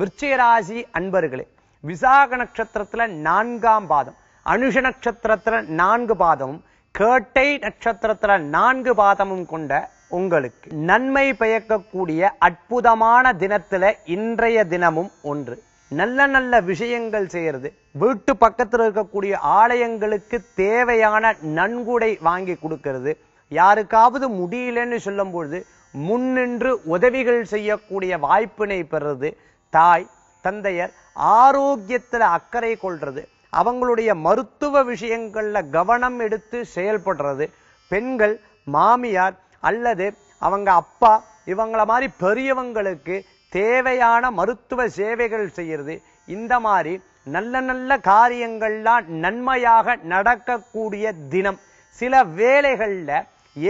விருச்சிகராசி அன்பர்களே விசாக நட்சத்திரத்துல நான்காம் பாதம் அனுஷ நட்சத்திரத்துல நான்கு பாதமும் கேட்டை நட்சத்திரத்துல நான்கு பாதமும் கொண்ட உங்களுக்கு நன்மை பயக்கக்கூடிய அற்புதமான தினத்துல இன்றைய தினமும் ஒன்று நல்ல நல்ல விஷயங்கள் செய்யறது வீட்டு பக்கத்தில் இருக்கக்கூடிய ஆலயங்களுக்கு தேவையான நன்கொடை வாங்கி கொடுக்கிறது யாருக்காவது முடியலன்னு சொல்லும் பொழுது முன்னின்று உதவிகள் செய்யக்கூடிய வாய்ப்பினை பெறுறது தாய் தந்தையர் ஆரோக்கியத்தில் அக்கறை கொள்வது அவங்களுடைய மருத்துவ விஷயங்களில் கவனம் எடுத்து செயல்படுறது பெண்கள் மாமியார் அல்லது அவங்க அப்பா இவங்கள மாதிரி பெரியவங்களுக்கு தேவையான மருத்துவ சேவைகள் செய்கிறது இந்த மாதிரி நல்ல நல்ல காரியங்கள்லாம் நன்மையாக நடக்கக்கூடிய தினம் சில வேலைகளில்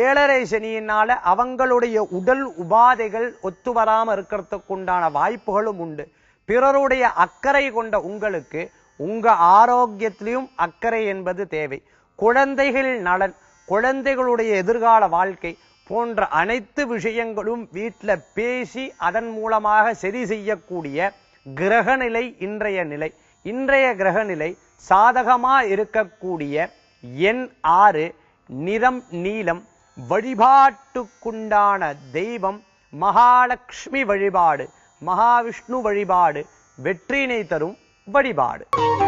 ஏழரை சனியினால அவங்களுடைய உடல் உபாதைகள் ஒத்து வராமல் இருக்கிறதுக்கு உண்டான வாய்ப்புகளும் உண்டு பிறருடைய அக்கறை கொண்ட உங்களுக்கு உங்க ஆரோக்கியத்திலையும் அக்கறை என்பது தேவை குழந்தைகள் நலன் குழந்தைகளுடைய எதிர்கால வாழ்க்கை போன்ற அனைத்து விஷயங்களும் வீட்டில் பேசி அதன் மூலமாக சரி செய்யக்கூடிய கிரகநிலை இன்றைய நிலை இன்றைய கிரகநிலை சாதகமாக இருக்கக்கூடிய எண் ஆறு நிறம் நீலம் வழிபாட்டுக்குண்டான தெய்வம் மகாலட்சுமி வழிபாடு மகாவிஷ்ணு வழிபாடு வெற்றினை தரும் வழிபாடு